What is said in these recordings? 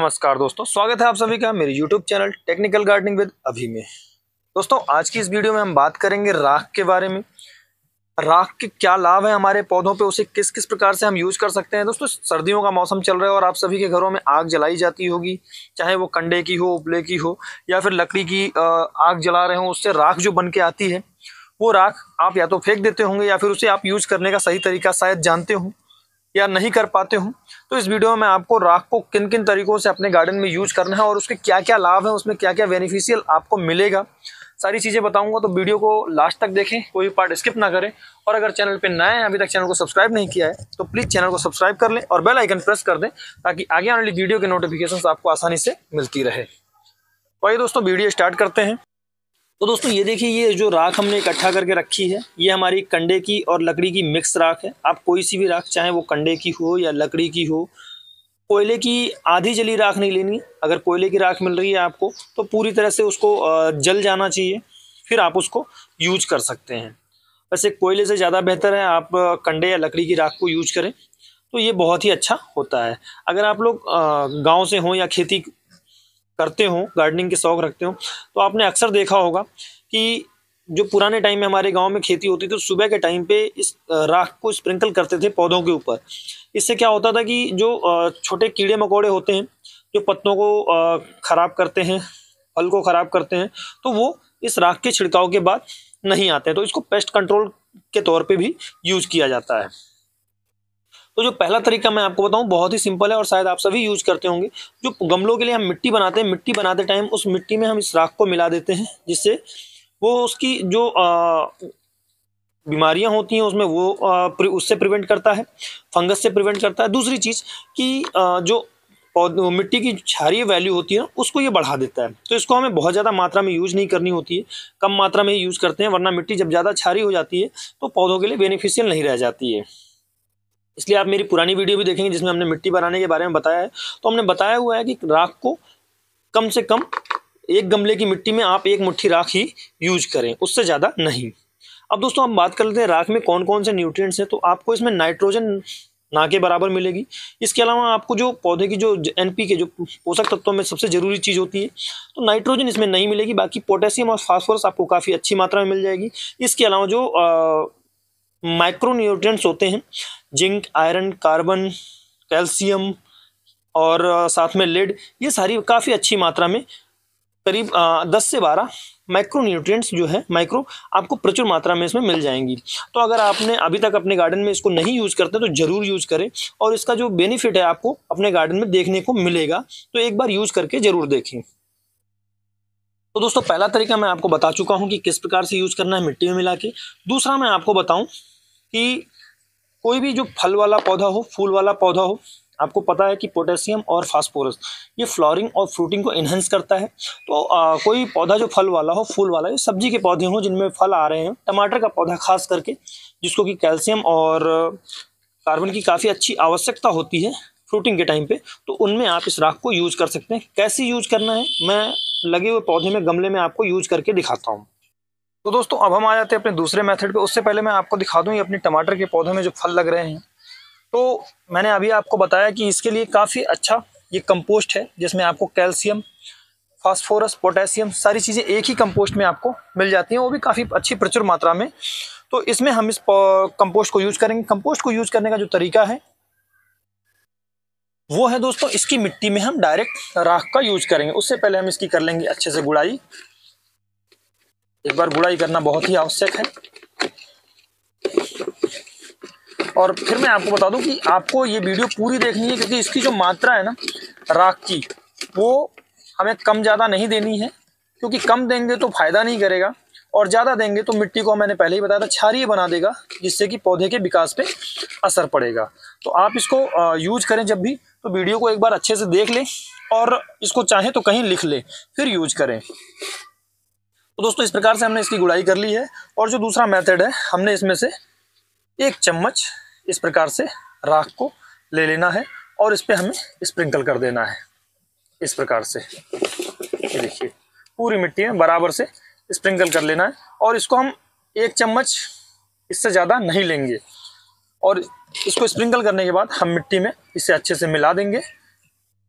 नमस्कार दोस्तों स्वागत है आप सभी का मेरे YouTube channel technical gardening with Abhi में दोस्तों आज की इस वीडियो में हम बात करेंगे राख के बारे में राख के क्या लाभ है हमारे पौधों पे उसे किस किस प्रकार से हम यूज़ कर सकते हैं दोस्तों सर्दियों का मौसम चल रहा है और आप सभी के घरों में आग जलाई जाती होगी चाहे वो कंडे की हो उपले की हो या फिर लकड़ी की आग जला रहे हों उससे राख जो बन के आती है वो राख आप या तो फेंक देते होंगे या फिर उसे आप यूज़ करने का सही तरीका शायद जानते हों या नहीं कर पाते हो तो इस वीडियो में मैं आपको राख को किन किन तरीक़ों से अपने गार्डन में यूज करना है और उसके क्या क्या लाभ हैं उसमें क्या क्या बेनिफिशियल आपको मिलेगा सारी चीज़ें बताऊंगा तो वीडियो को लास्ट तक देखें कोई पार्ट स्किप ना करें और अगर चैनल पर नए हैं अभी तक चैनल को सब्सक्राइब नहीं किया है तो प्लीज़ चैनल को सब्सक्राइब कर लें और बेल आइकन प्रेस कर दें ताकि आगे आने वाली वीडियो के नोटिफिकेशन आपको आसानी से मिलती रहे तो आइए दोस्तों वीडियो स्टार्ट करते हैं तो दोस्तों ये देखिए ये जो राख हमने इकट्ठा करके रखी है ये हमारी कंडे की और लकड़ी की मिक्स राख है आप कोई सी भी राख चाहे वो कंडे की हो या लकड़ी की हो कोयले की आधी जली राख नहीं लेनी अगर कोयले की राख मिल रही है आपको तो पूरी तरह से उसको जल जाना चाहिए फिर आप उसको यूज कर सकते हैं वैसे कोयले से ज़्यादा बेहतर है आप कंडे या लकड़ी की राख को यूज करें तो ये बहुत ही अच्छा होता है अगर आप लोग गांव से हों या खेती करते हो गार्डनिंग के शौक रखते हो तो आपने अक्सर देखा होगा कि जो पुराने टाइम में हमारे गांव में खेती होती थी तो सुबह के टाइम पे इस राख को स्प्रिंकल करते थे पौधों के ऊपर इससे क्या होता था कि जो छोटे कीड़े मकोड़े होते हैं जो पत्तों को ख़राब करते हैं फल को ख़राब करते हैं तो वो इस राख के छिड़काव के बाद नहीं आते हैं तो इसको पेस्ट कंट्रोल के तौर पे भी यूज़ किया जाता है तो जो पहला तरीका मैं आपको बताऊँ बहुत ही सिंपल है और शायद आप सभी यूज करते होंगे जो गमलों के लिए हम मिट्टी बनाते हैं मिट्टी बनाते टाइम उस मिट्टी में हम इस राख को मिला देते हैं जिससे वो उसकी जो बीमारियां होती हैं उसमें वो उससे प्रिवेंट करता है फंगस से प्रिवेंट करता है दूसरी चीज़ कि जो मिट्टी की क्षारीय वैल्यू होती है उसको ये बढ़ा देता है तो इसको हमें बहुत ज़्यादा मात्रा में यूज़ नहीं करनी होती है कम मात्रा में ही यूज़ करते हैं वरना मिट्टी जब ज़्यादा क्षारी हो जाती है तो पौधों के लिए बेनिफिशियल नहीं रह जाती है इसलिए आप मेरी पुरानी वीडियो भी देखेंगे जिसमें हमने मिट्टी बनाने के बारे में बताया है तो हमने बताया हुआ है कि राख को कम से कम एक गमले की मिट्टी में आप एक मुट्ठी राख ही यूज करें उससे ज़्यादा नहीं अब दोस्तों हम बात कर लेते हैं राख में कौन कौन से न्यूट्रिएंट्स हैं तो आपको इसमें नाइट्रोजन ना के बराबर मिलेगी इसके अलावा आपको जो पौधे की जो एन के जो पोषक तत्वों में सबसे ज़रूरी चीज़ होती है तो नाइट्रोजन इसमें नहीं मिलेगी बाकी पोटेशियम और फास्फोरस आपको काफ़ी अच्छी मात्रा में मिल जाएगी इसके अलावा जो माइक्रो न्यूट्रियट्स होते हैं जिंक आयरन कार्बन कैल्शियम और साथ में लेड ये सारी काफ़ी अच्छी मात्रा में करीब दस से बारह माइक्रो न्यूट्रिएंट्स जो है माइक्रो आपको प्रचुर मात्रा में इसमें मिल जाएंगी तो अगर आपने अभी तक अपने गार्डन में इसको नहीं यूज़ करते तो ज़रूर यूज़ करें और इसका जो बेनिफिट है आपको अपने गार्डन में देखने को मिलेगा तो एक बार यूज़ करके ज़रूर देखें तो दोस्तों पहला तरीका मैं आपको बता चुका हूँ कि किस प्रकार से यूज़ करना है मिट्टी में मिला के दूसरा मैं आपको बताऊँ कि कोई भी जो फल वाला पौधा हो फूल वाला पौधा हो आपको पता है कि पोटेशियम और फास्फोरस ये फ्लॉरिंग और फ्रूटिंग को इन्हेंस करता है तो आ, कोई पौधा जो फल वाला हो फूल वाला हो सब्जी के पौधे हों जिनमें फल आ रहे हैं टमाटर का पौधा खास करके जिसको कि कैल्शियम और कार्बन की काफ़ी अच्छी आवश्यकता होती है फ्रूटिंग के टाइम पे तो उनमें आप इस राख को यूज़ कर सकते हैं कैसे यूज करना है मैं लगे हुए पौधे में गमले में आपको यूज करके दिखाता हूँ तो दोस्तों अब हम आ जाते हैं अपने दूसरे मेथड पे उससे पहले मैं आपको दिखा दूँ ये अपने टमाटर के पौधों में जो फल लग रहे हैं तो मैंने अभी आपको बताया कि इसके लिए काफ़ी अच्छा ये कंपोस्ट है जिसमें आपको कैल्शियम फास्फोरस पोटेशियम सारी चीज़ें एक ही कंपोस्ट में आपको मिल जाती हैं वो भी काफ़ी अच्छी प्रचुर मात्रा में तो इसमें हम इस कंपोस्ट को यूज़ करेंगे कंपोस्ट को यूज़ करने का जो तरीका है वो है दोस्तों इसकी मिट्टी में हम डायरेक्ट राख का यूज करेंगे उससे पहले हम इसकी कर लेंगे अच्छे से गुड़ाई एक बार गुड़ाई करना बहुत ही आवश्यक है और फिर मैं आपको बता दूं कि आपको ये वीडियो पूरी देखनी है क्योंकि इसकी जो मात्रा है ना राख की वो हमें कम ज़्यादा नहीं देनी है क्योंकि कम देंगे तो फ़ायदा नहीं करेगा और ज़्यादा देंगे तो मिट्टी को मैंने पहले ही बताया था क्षारीय बना देगा जिससे कि पौधे के विकास पे असर पड़ेगा तो आप इसको यूज करें जब भी तो वीडियो को एक बार अच्छे से देख लें और इसको चाहें तो कहीं लिख लें फिर यूज करें तो दोस्तों इस प्रकार से हमने इसकी गुड़ाई कर ली है और जो दूसरा मेथड है हमने इसमें से एक चम्मच इस प्रकार से राख को ले लेना है और इस पर हमें स्प्रिंकल कर देना है इस प्रकार से ये देखिए पूरी मिट्टी में बराबर से स्प्रिंकल कर लेना है और इसको हम एक चम्मच इससे ज़्यादा नहीं लेंगे और इसको स्प्रिंकल करने के बाद हम मिट्टी में इसे अच्छे से मिला देंगे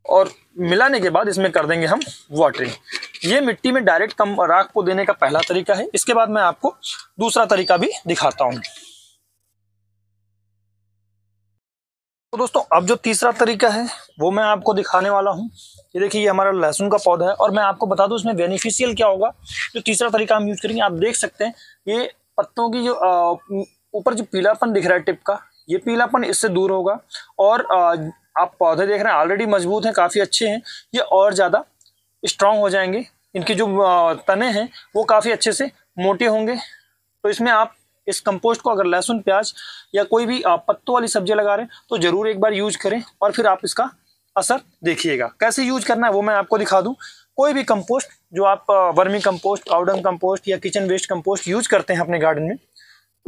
और मिलाने के बाद इसमें कर देंगे हम वाटरिंग ये मिट्टी में डायरेक्ट कम राख को देने का पहला तरीका है इसके बाद मैं आपको दूसरा तरीका भी दिखाता हूँ तो दोस्तों अब जो तीसरा तरीका है वो मैं आपको दिखाने वाला हूँ ये देखिए ये हमारा लहसुन का पौधा है और मैं आपको बता दूँ इसमें बेनिफिशियल क्या होगा जो तीसरा तरीका हम यूज करेंगे आप देख सकते हैं ये पत्तों की जो ऊपर जो पीलापन दिख रहा है टिप का ये पीलापन इससे दूर होगा और आप पौधे देख रहे हैं ऑलरेडी मजबूत हैं काफ़ी अच्छे हैं ये और ज़्यादा स्ट्रांग हो जाएंगे इनके जो तने हैं वो काफ़ी अच्छे से मोटे होंगे तो इसमें आप इस कंपोस्ट को अगर लहसुन प्याज या कोई भी पत्तों वाली सब्जी लगा रहे हैं तो ज़रूर एक बार यूज करें और फिर आप इसका असर देखिएगा कैसे यूज करना है वो मैं आपको दिखा दूँ कोई भी कंपोस्ट जो आप वर्मी कंपोस्ट आउडन कंपोस्ट या किचन वेस्ट कंपोस्ट यूज करते हैं अपने गार्डन में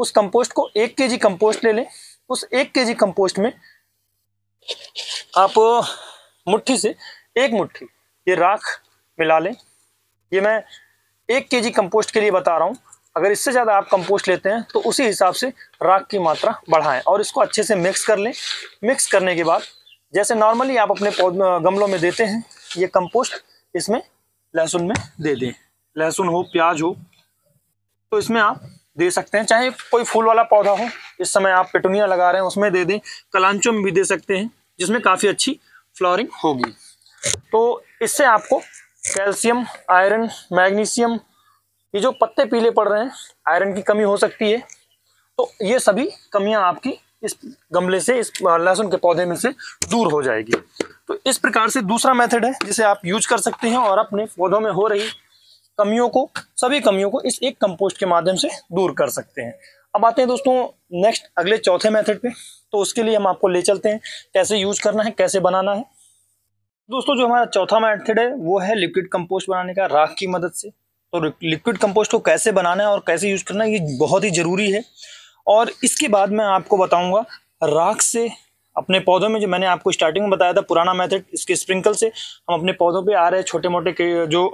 उस कंपोस्ट को एक के जी कंपोस्ट ले लें उस एक के जी कंपोस्ट में आप मुट्ठी से एक मुट्ठी ये राख मिला लें ये मैं एक के जी कंपोस्ट के लिए बता रहा हूँ अगर इससे ज़्यादा आप कंपोस्ट लेते हैं तो उसी हिसाब से राख की मात्रा बढ़ाएं और इसको अच्छे से मिक्स कर लें मिक्स करने के बाद जैसे नॉर्मली आप अपने गमलों में देते हैं ये कंपोस्ट इसमें लहसुन में दे दें लहसुन हो प्याज हो तो इसमें आप दे सकते हैं चाहे कोई फूल वाला पौधा हो इस समय आप पिटुनिया लगा रहे हैं उसमें दे दें कलांचो में भी दे सकते हैं जिसमें काफ़ी अच्छी फ्लोरिंग होगी तो इससे आपको कैल्शियम आयरन मैग्नीशियम ये जो पत्ते पीले पड़ रहे हैं आयरन की कमी हो सकती है तो ये सभी कमियां आपकी इस गमले से इस लहसुन के पौधे में से दूर हो जाएगी तो इस प्रकार से दूसरा मेथड है जिसे आप यूज कर सकते हैं और अपने पौधों में हो रही कमियों को सभी कमियों को इस एक कंपोस्ट के माध्यम से दूर कर सकते हैं अब आते हैं दोस्तों नेक्स्ट अगले चौथे मेथड पे तो उसके लिए हम आपको ले चलते हैं कैसे यूज करना है कैसे बनाना है दोस्तों जो हमारा चौथा मेथड है वो है लिक्विड कंपोस्ट बनाने का राख की मदद से तो लिक्विड कंपोस्ट को कैसे बनाना है और कैसे यूज करना है ये बहुत ही ज़रूरी है और इसके बाद मैं आपको बताऊंगा राख से अपने पौधों में जो मैंने आपको स्टार्टिंग में बताया था पुराना मेथड इसके स्प्रिंकल से हम अपने पौधों पे आ रहे छोटे मोटे के जो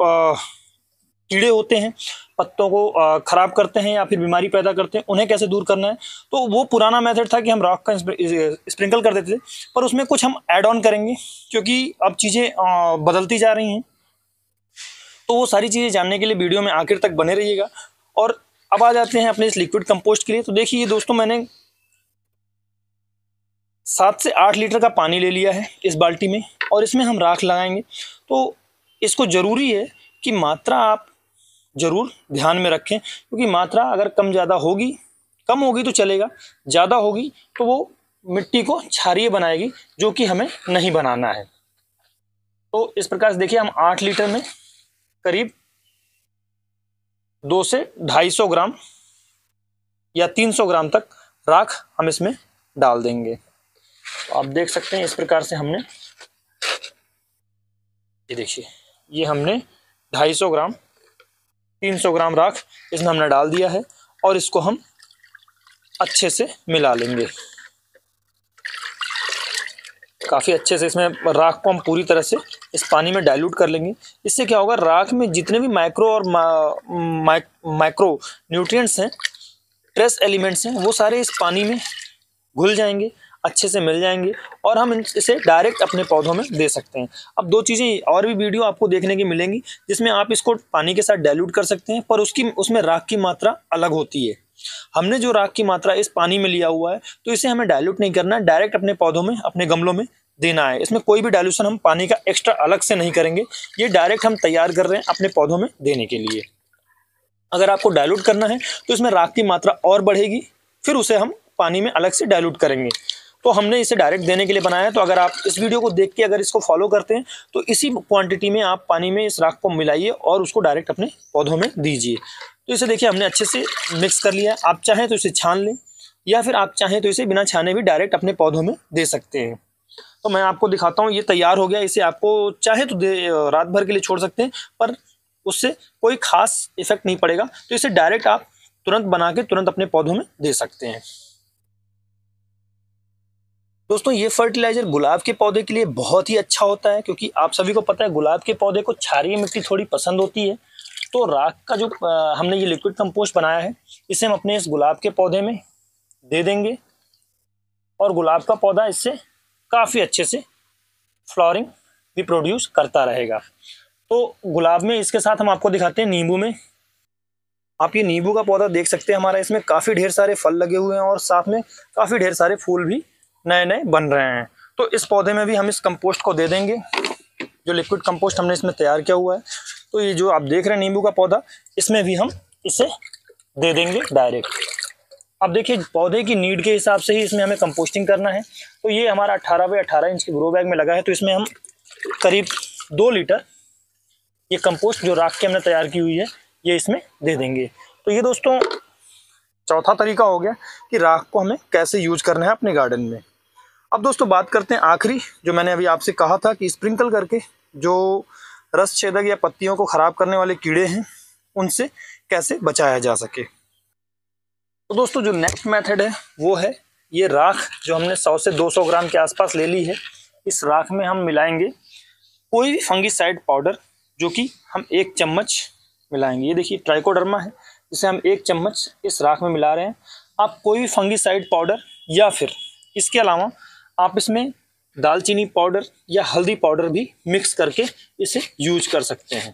कीड़े होते हैं पत्तों को ख़राब करते हैं या फिर बीमारी पैदा करते हैं उन्हें कैसे दूर करना है तो वो पुराना मेथड था कि हम रॉक का स्प्रिंकल कर देते थे पर उसमें कुछ हम ऐड ऑन करेंगे क्योंकि अब चीज़ें बदलती जा रही हैं तो वो सारी चीज़ें जानने के लिए वीडियो में आखिर तक बने रहिएगा और अब आ जाते हैं अपने इस लिक्विड कंपोस्ट के लिए तो देखिए दोस्तों मैंने सात से आठ लीटर का पानी ले लिया है इस बाल्टी में और इसमें हम राख लगाएंगे तो इसको ज़रूरी है कि मात्रा आप ज़रूर ध्यान में रखें क्योंकि मात्रा अगर कम ज़्यादा होगी कम होगी तो चलेगा ज़्यादा होगी तो वो मिट्टी को छारिय बनाएगी जो कि हमें नहीं बनाना है तो इस प्रकार से देखिए हम आठ लीटर में करीब दो से ढाई सौ ग्राम या तीन सौ ग्राम तक राख हम इसमें डाल देंगे तो आप देख सकते हैं इस प्रकार से हमने ये देखिए ये हमने ढाई सौ ग्राम तीन सौ ग्राम राख इसमें हमने डाल दिया है और इसको हम अच्छे से मिला लेंगे काफ़ी अच्छे से इसमें राख को हम पूरी तरह से इस पानी में डाइल्यूट कर लेंगे इससे क्या होगा राख में जितने भी माइक्रो और मा, मा, माइक्रो न्यूट्रिएंट्स हैं ट्रेस एलिमेंट्स हैं वो सारे इस पानी में घुल जाएंगे अच्छे से मिल जाएंगे और हम इसे डायरेक्ट अपने पौधों में दे सकते हैं अब दो चीज़ें और भी वीडियो आपको देखने की मिलेंगी जिसमें आप इसको पानी के साथ डायल्यूट कर सकते हैं पर उसकी उसमें राख की मात्रा अलग होती है हमने जो राख की मात्रा इस पानी में लिया हुआ है तो इसे हमें डायल्यूट नहीं करना डायरेक्ट अपने पौधों में अपने गमलों में देना है इसमें कोई भी डायल्यूशन हम पानी का एक्स्ट्रा अलग से नहीं करेंगे ये डायरेक्ट हम तैयार कर रहे हैं अपने पौधों में देने के लिए अगर आपको डायल्यूट करना है तो इसमें राख की मात्रा और बढ़ेगी फिर उसे हम पानी में अलग से डायल्यूट करेंगे तो हमने इसे डायरेक्ट देने के लिए बनाया है तो अगर आप इस वीडियो को देख के अगर इसको फॉलो करते हैं तो इसी क्वांटिटी में आप पानी में इस राख को मिलाइए और उसको डायरेक्ट अपने पौधों में दीजिए तो इसे देखिए हमने अच्छे से मिक्स कर लिया है आप चाहें तो इसे छान लें या फिर आप चाहें तो इसे बिना छाने भी डायरेक्ट अपने पौधों में दे सकते हैं तो मैं आपको दिखाता हूँ ये तैयार हो गया इसे आपको चाहे तो रात भर के लिए छोड़ सकते हैं पर उससे कोई खास इफेक्ट नहीं पड़ेगा तो इसे डायरेक्ट आप तुरंत बना के तुरंत अपने पौधों में दे सकते हैं दोस्तों ये फर्टिलाइज़र गुलाब के पौधे के लिए बहुत ही अच्छा होता है क्योंकि आप सभी को पता है गुलाब के पौधे को क्षारीय मिट्टी थोड़ी पसंद होती है तो राख का जो हमने ये लिक्विड कंपोस्ट बनाया है इसे हम अपने इस गुलाब के पौधे में दे देंगे और गुलाब का पौधा इससे काफ़ी अच्छे से फ्लॉरिंग भी प्रोड्यूस करता रहेगा तो गुलाब में इसके साथ हम आपको दिखाते हैं नींबू में आप ये नींबू का पौधा देख सकते हैं हमारा इसमें काफ़ी ढेर सारे फल लगे हुए हैं और साथ में काफ़ी ढेर सारे फूल भी नए नए बन रहे हैं तो इस पौधे में भी हम इस कंपोस्ट को दे देंगे जो लिक्विड कंपोस्ट हमने इसमें तैयार किया हुआ है तो ये जो आप देख रहे हैं नींबू का पौधा इसमें भी हम इसे दे देंगे डायरेक्ट अब देखिए पौधे की नीड के हिसाब से ही इसमें हमें कंपोस्टिंग करना है तो ये हमारा अट्ठारह बाई अठारह इंच के ग्रो बैग में लगा है तो इसमें हम करीब दो लीटर ये कंपोस्ट जो राख के हमने तैयार की हुई है ये इसमें दे देंगे तो ये दोस्तों चौथा तरीका हो गया कि राख को हमें कैसे यूज करना है अपने गार्डन में अब दोस्तों बात करते हैं आखिरी जो मैंने अभी आपसे कहा था कि स्प्रिंकल करके जो रस छेदक या पत्तियों को ख़राब करने वाले कीड़े हैं उनसे कैसे बचाया जा सके तो दोस्तों जो नेक्स्ट मेथड है वो है ये राख जो हमने 100 से 200 ग्राम के आसपास ले ली है इस राख में हम मिलाएंगे कोई भी फंगिसाइड पाउडर जो कि हम एक चम्मच मिलाएंगे ये देखिए ट्राइकोडर्मा है जिसे हम एक चम्मच इस राख में मिला रहे हैं आप कोई भी फंगिसाइड पाउडर या फिर इसके अलावा आप इसमें दालचीनी पाउडर या हल्दी पाउडर भी मिक्स करके इसे यूज कर सकते हैं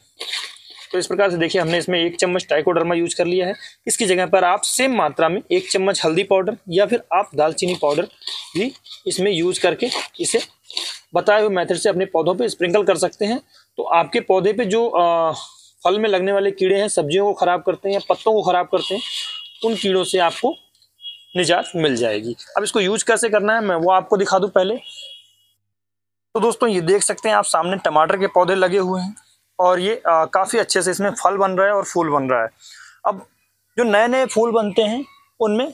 तो इस प्रकार से देखिए हमने इसमें एक चम्मच टाइकोडर्मा यूज कर लिया है इसकी जगह पर आप सेम मात्रा में एक चम्मच हल्दी पाउडर या फिर आप दालचीनी पाउडर भी इसमें यूज करके इसे बताए हुए मेथड से अपने पौधों पे स्प्रिंकल कर सकते हैं तो आपके पौधे पे जो आ, फल में लगने वाले कीड़े हैं सब्जियों को ख़राब करते हैं या पत्तों को ख़राब करते हैं उन कीड़ों से आपको निजात मिल जाएगी अब इसको यूज कैसे करना है मैं वो आपको दिखा दूँ पहले तो दोस्तों ये देख सकते हैं आप सामने टमाटर के पौधे लगे हुए हैं और ये काफ़ी अच्छे से इसमें फल बन रहा है और फूल बन रहा है अब जो नए नए फूल बनते हैं उनमें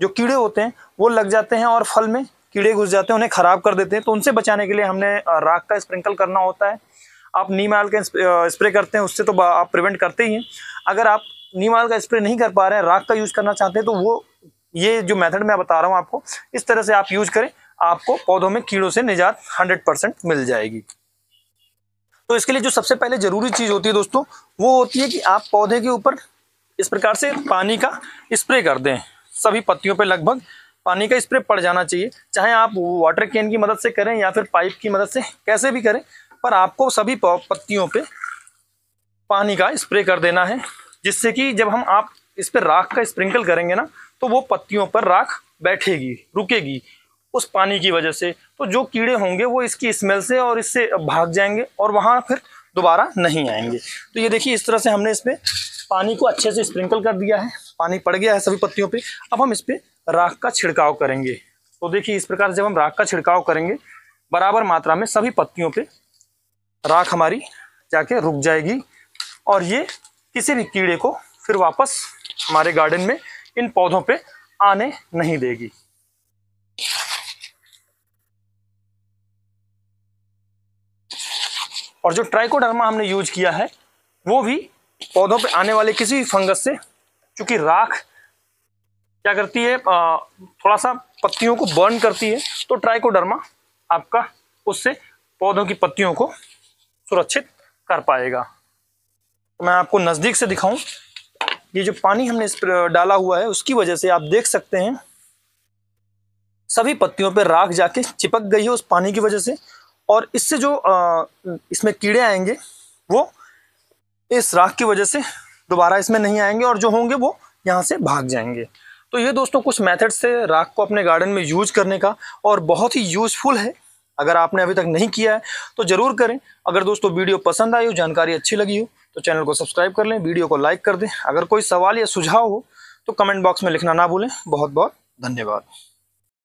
जो कीड़े होते हैं वो लग जाते हैं और फल में कीड़े घुस जाते हैं उन्हें ख़राब कर देते हैं तो उनसे बचाने के लिए हमने राख का स्प्रिंकल करना होता है आप नीम आयल का स्प्रे करते हैं उससे तो आप प्रिवेंट करते ही हैं अगर आप नीम ऑयल का स्प्रे नहीं कर पा रहे हैं राख का यूज़ करना चाहते हैं तो वो ये जो मेथड मैं बता रहा हूँ आपको इस तरह से आप यूज़ करें आपको पौधों में कीड़ों से निजात हंड्रेड परसेंट मिल जाएगी तो इसके लिए जो सबसे पहले ज़रूरी चीज़ होती है दोस्तों वो होती है कि आप पौधे के ऊपर इस प्रकार से पानी का स्प्रे कर दें सभी पत्तियों पर लगभग पानी का स्प्रे पड़ जाना चाहिए चाहे आप वाटर कैन की मदद से करें या फिर पाइप की मदद से कैसे भी करें पर आपको सभी पत्तियों पे पानी का स्प्रे कर देना है जिससे कि जब हम आप इस पर राख का स्प्रिंकल करेंगे ना तो वो पत्तियों पर राख बैठेगी रुकेगी उस पानी की वजह से तो जो कीड़े होंगे वो इसकी स्मेल से और इससे भाग जाएंगे और वहाँ फिर दोबारा नहीं आएंगे तो ये देखिए इस तरह से हमने इस पर पानी को अच्छे से स्प्रिंकल कर दिया है पानी पड़ गया है सभी पत्तियों पे अब हम इस पर राख का छिड़काव करेंगे तो देखिए इस प्रकार जब हम राख का छिड़काव करेंगे बराबर मात्रा में सभी पत्तियों पर राख हमारी जाके रुक जाएगी और ये किसी भी कीड़े को फिर वापस हमारे गार्डन में इन पौधों पे आने नहीं देगी और जो ट्राइकोडर्मा हमने यूज किया है वो भी पौधों पे आने वाले किसी भी फंगस से क्योंकि राख क्या करती है थोड़ा सा पत्तियों को बर्न करती है तो ट्राइकोडर्मा आपका उससे पौधों की पत्तियों को सुरक्षित कर पाएगा मैं आपको नज़दीक से दिखाऊं ये जो पानी हमने इस पर डाला हुआ है उसकी वजह से आप देख सकते हैं सभी पत्तियों पर राख जाके चिपक गई है उस पानी की वजह से और इससे जो आ, इसमें कीड़े आएंगे वो इस राख की वजह से दोबारा इसमें नहीं आएंगे और जो होंगे वो यहाँ से भाग जाएंगे तो ये दोस्तों कुछ मेथड से राख को अपने गार्डन में यूज करने का और बहुत ही यूज़फुल है अगर आपने अभी तक नहीं किया है तो ज़रूर करें अगर दोस्तों वीडियो पसंद आई हो जानकारी अच्छी लगी हो तो चैनल को सब्सक्राइब कर लें वीडियो को लाइक कर दें अगर कोई सवाल या सुझाव हो तो कमेंट बॉक्स में लिखना ना भूलें बहुत बहुत धन्यवाद